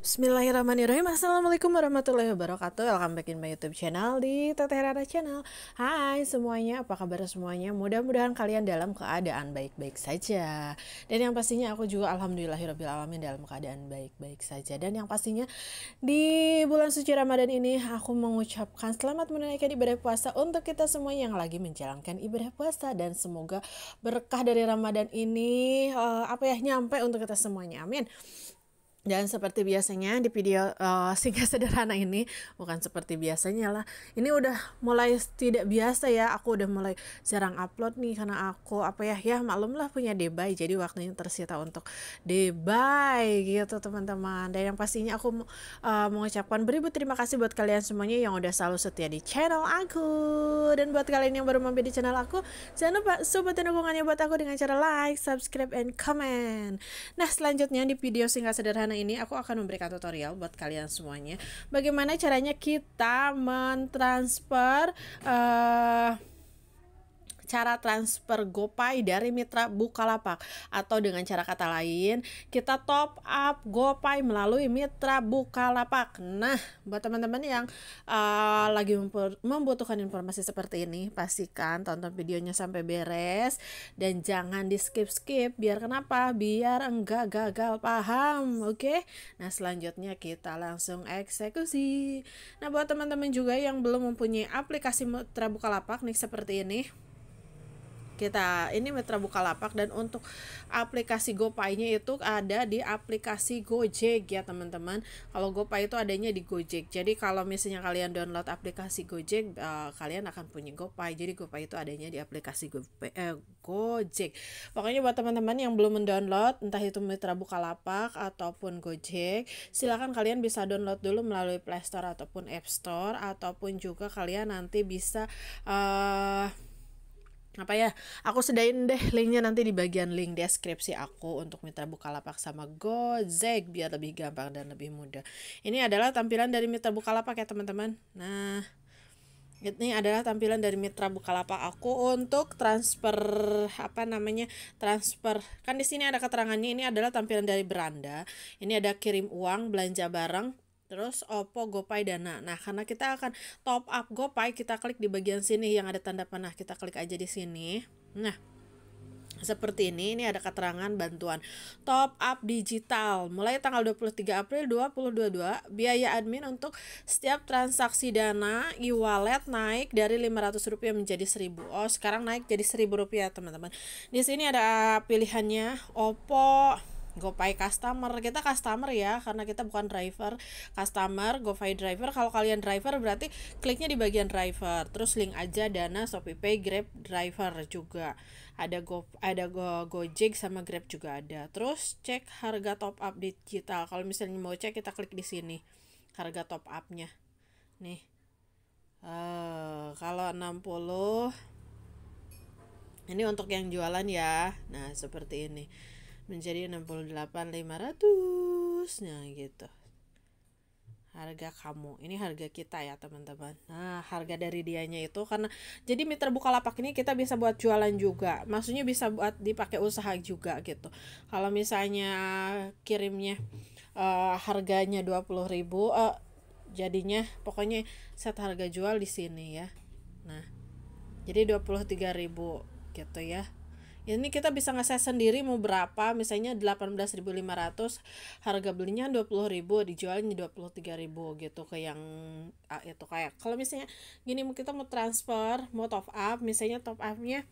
Bismillahirrahmanirrahim Assalamualaikum warahmatullahi wabarakatuh Welcome back in my youtube channel di Teteh Rara Channel Hai semuanya, apa kabar semuanya? Mudah-mudahan kalian dalam keadaan baik-baik saja Dan yang pastinya aku juga alamin dalam keadaan baik-baik saja Dan yang pastinya di bulan suci Ramadan ini Aku mengucapkan selamat menunaikan ibadah puasa Untuk kita semua yang lagi menjalankan ibadah puasa Dan semoga berkah dari Ramadan ini uh, Apa ya, nyampe untuk kita semuanya Amin dan seperti biasanya di video uh, eh, singkat sederhana ini bukan seperti biasanya lah. Ini udah mulai tidak biasa ya. Aku udah mulai jarang upload nih karena aku apa ya ya maklum lah punya debay jadi waktunya tersita untuk debay gitu teman-teman. Dan yang pastinya aku uh, mengucapkan beribu terima kasih buat kalian semuanya yang udah selalu setia di channel aku dan buat kalian yang baru mampir di channel aku jangan lupa dan dukungannya buat aku dengan cara like, subscribe, and comment. Nah selanjutnya di video singkat sederhana karena ini aku akan memberikan tutorial buat kalian semuanya bagaimana caranya kita mentransfer uh, cara transfer GoPay dari mitra Bukalapak atau dengan cara kata lain kita top up GoPay melalui mitra Bukalapak. Nah, buat teman-teman yang uh, lagi membutuhkan informasi seperti ini, pastikan tonton videonya sampai beres dan jangan di skip-skip biar kenapa? Biar enggak gagal paham, oke? Okay? Nah, selanjutnya kita langsung eksekusi. Nah, buat teman-teman juga yang belum mempunyai aplikasi Mitra Bukalapak nih seperti ini kita. Ini Mitra Bukalapak dan untuk aplikasi GoPay-nya itu ada di aplikasi Gojek ya teman-teman. Kalau GoPay itu adanya di Gojek. Jadi kalau misalnya kalian download aplikasi Gojek, uh, kalian akan punya GoPay. Jadi GoPay itu adanya di aplikasi GoPay, eh, Gojek. Pokoknya buat teman-teman yang belum mendownload entah itu Mitra Bukalapak ataupun Gojek, silahkan kalian bisa download dulu melalui Play Store ataupun App Store ataupun juga kalian nanti bisa uh, apa ya aku sedain deh linknya nanti di bagian link deskripsi aku untuk mitra bukalapak sama gojek biar lebih gampang dan lebih mudah ini adalah tampilan dari mitra bukalapak ya teman-teman nah ini adalah tampilan dari mitra bukalapak aku untuk transfer apa namanya transfer kan di sini ada keterangannya ini adalah tampilan dari beranda ini ada kirim uang belanja barang Terus Oppo GoPay Dana. Nah, karena kita akan top up GoPay, kita klik di bagian sini yang ada tanda panah. Nah, kita klik aja di sini. Nah, seperti ini, ini ada keterangan bantuan top up digital mulai tanggal 23 April 2022 biaya admin untuk setiap transaksi dana e-wallet naik dari 500 rupiah menjadi 1000 oh sekarang naik jadi 1.000 rupiah teman-teman di sini ada pilihannya Oppo GoPay customer. Kita customer ya karena kita bukan driver. Customer GoPay driver. Kalau kalian driver berarti kliknya di bagian driver. Terus link aja Dana, ShopeePay, Grab driver juga. Ada Go ada Go, Gojek sama Grab juga ada. Terus cek harga top up digital. Kalau misalnya mau cek kita klik di sini. Harga top upnya Nih. Uh, kalau 60 ini untuk yang jualan ya. Nah, seperti ini menjadi 68.500 nah gitu harga kamu ini harga kita ya teman-teman nah harga dari dianya itu karena jadi mitra buka lapak ini kita bisa buat jualan juga maksudnya bisa buat dipakai usaha juga gitu kalau misalnya kirimnya uh, harganya puluh ribu uh, jadinya pokoknya set harga jual di sini ya nah jadi dua puluh tiga ribu gitu ya ini kita bisa ngeses sendiri mau berapa misalnya 18.500 harga belinya 20.000 dijualnya 23.000 gitu ke yang itu kayak kalau misalnya gini kita mau transfer mau top up misalnya top upnya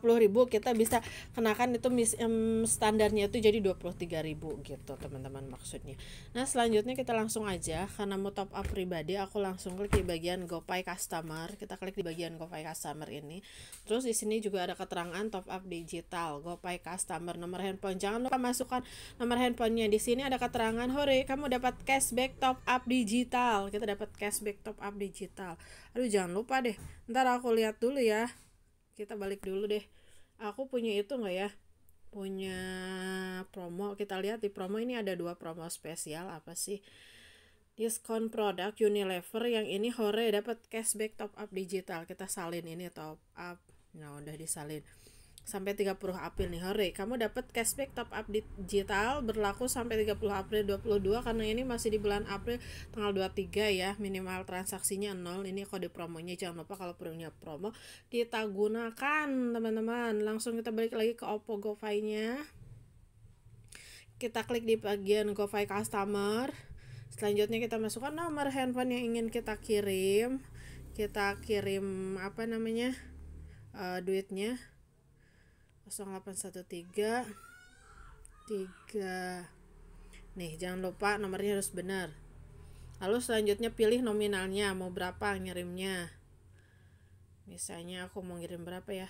puluh ribu kita bisa kenakan itu mis, um, standarnya itu jadi dua tiga ribu gitu teman-teman maksudnya nah selanjutnya kita langsung aja karena mau top up pribadi aku langsung klik di bagian gopay customer kita klik di bagian gopay customer ini terus di sini juga ada keterangan top up digital gopay customer nomor handphone jangan lupa masukkan nomor handphonenya di sini ada keterangan hore kamu dapat cashback top up digital kita dapat cashback top up digital aduh jangan lupa deh ntar aku lihat dulu ya kita balik dulu deh aku punya itu nggak ya punya promo kita lihat di promo ini ada dua promo spesial apa sih diskon produk Unilever yang ini hore dapat cashback top up digital kita salin ini top up nah udah disalin sampai 30 April nih hore kamu dapat cashback top up digital berlaku sampai 30 April 22 karena ini masih di bulan April tanggal 23 ya minimal transaksinya nol, ini kode promonya jangan lupa kalau punya promo kita gunakan teman-teman langsung kita balik lagi ke Oppo GoFi nya kita klik di bagian GoFi customer selanjutnya kita masukkan nomor handphone yang ingin kita kirim kita kirim apa namanya uh, duitnya 0813 3 nih jangan lupa nomornya harus benar lalu selanjutnya pilih nominalnya mau berapa ngirimnya misalnya aku mau ngirim berapa ya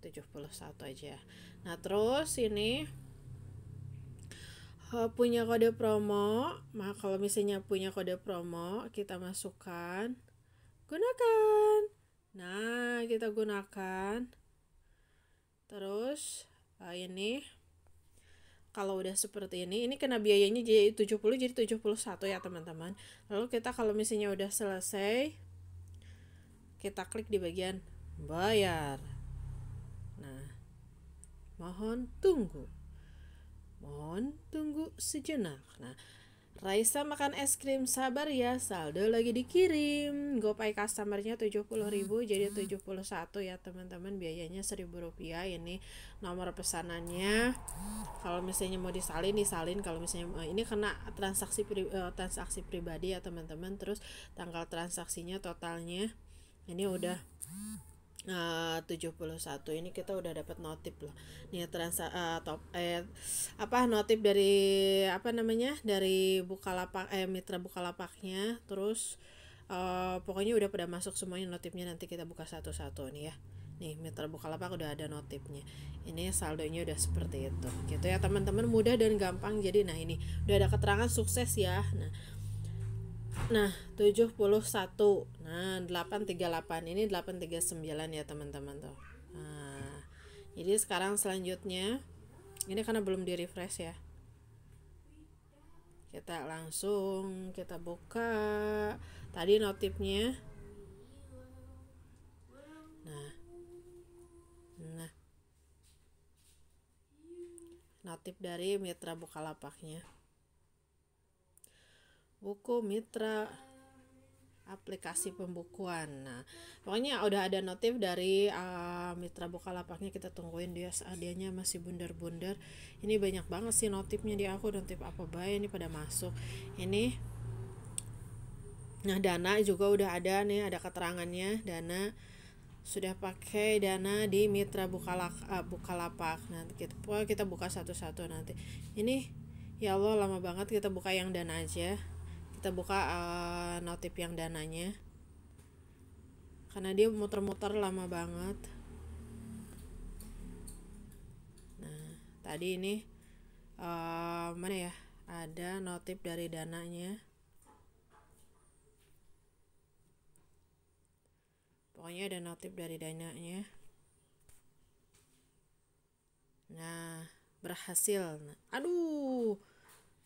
71 aja nah terus ini eh, punya kode promo maka kalau misalnya punya kode promo kita masukkan gunakan nah kita gunakan terus uh, ini kalau udah seperti ini ini kena biayanya jadi 70 jadi 71 ya teman-teman lalu kita kalau misinya udah selesai kita klik di bagian bayar nah mohon tunggu mohon tunggu sejenak nah Raisa makan es krim sabar ya saldo lagi dikirim GoPay customernya ribu hmm. jadi hmm. tujuh puluh satu ya teman-teman biayanya seribu rupiah ini nomor pesanannya kalau misalnya mau disalin disalin kalau misalnya eh, ini kena transaksi pri, eh, transaksi pribadi ya teman-teman terus tanggal transaksinya totalnya ini udah 71 eh, ini kita udah dapat notif loh nih transa uh, top eh apa notif dari apa namanya dari bukalapak eh mitra bukalapaknya terus uh, pokoknya udah pada masuk semuanya notifnya nanti kita buka satu-satu nih ya nih mitra bukalapak udah ada notifnya ini saldonya udah seperti itu gitu ya teman-teman mudah dan gampang jadi nah ini udah ada keterangan sukses ya nah Nah, 71. Nah, 838 ini 839 ya, teman-teman tuh. Nah, jadi sekarang selanjutnya ini karena belum di-refresh ya. Kita langsung kita buka tadi notifnya. Nah. Nah. Notif dari mitra Bukalapaknya buku mitra aplikasi pembukuan. Nah, pokoknya udah ada notif dari uh, mitra Bukalapaknya kita tungguin dia seadanya ah, masih bundar-bundar. Ini banyak banget sih notifnya di aku notif apa bay ini pada masuk. Ini Nah, dana juga udah ada nih, ada keterangannya dana sudah pakai dana di mitra Bukalak, uh, ah, Bukalapak. Nanti kita, kita buka satu-satu nanti. Ini ya Allah lama banget kita buka yang dana aja kita buka uh, notif yang dananya karena dia muter-muter lama banget nah tadi ini uh, mana ya ada notif dari dananya pokoknya ada notif dari dananya nah berhasil aduh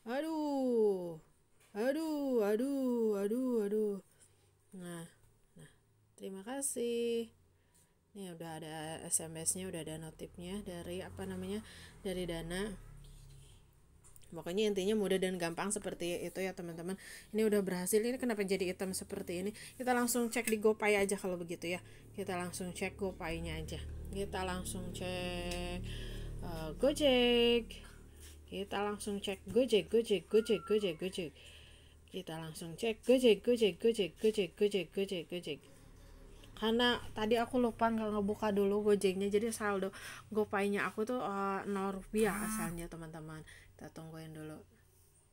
aduh aduh aduh aduh aduh nah nah terima kasih ini udah ada SMS-nya udah ada notifnya dari apa namanya dari Dana pokoknya intinya mudah dan gampang seperti itu ya teman-teman ini udah berhasil ini kenapa jadi item seperti ini kita langsung cek di GoPay aja kalau begitu ya kita langsung cek GoPay-nya aja kita langsung cek uh, Gojek kita langsung cek Gojek Gojek Gojek Gojek Gojek kita langsung cek gojek gojek gojek gojek gojek gojek gojek karena tadi aku lupa nggak ngebuka dulu gojeknya jadi saldo gopaynya aku tuh uh, eh, 0 rupiah ah. asalnya teman-teman kita tungguin dulu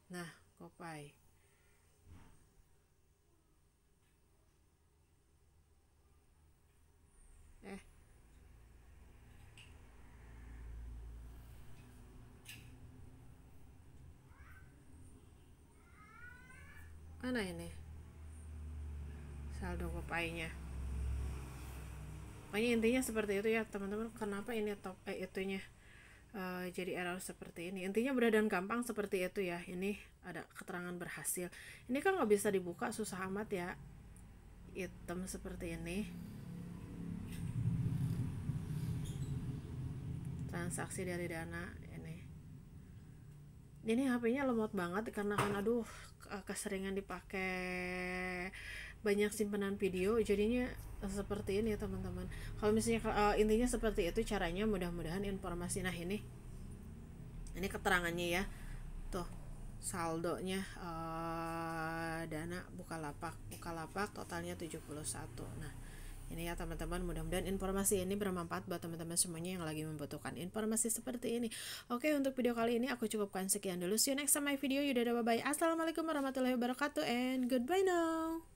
nah gopay mana ini saldo gopaynya pokoknya intinya seperti itu ya teman-teman kenapa ini top eh, itunya uh, jadi error seperti ini intinya mudah dan gampang seperti itu ya ini ada keterangan berhasil ini kan nggak bisa dibuka susah amat ya item seperti ini transaksi dari dana ini ini HP-nya lemot banget karena kan aduh keseringan dipakai banyak simpanan video jadinya seperti ini ya teman-teman kalau misalnya uh, intinya seperti itu caranya mudah-mudahan informasi nah ini ini keterangannya ya tuh saldonya uh, dana buka lapak totalnya 71 nah ini ya teman-teman, mudah-mudahan informasi ini bermanfaat buat teman-teman semuanya yang lagi membutuhkan informasi seperti ini. Oke, untuk video kali ini aku cukupkan sekian dulu. See you next time my video. Yaudah, bye-bye. Assalamualaikum warahmatullahi wabarakatuh and goodbye now.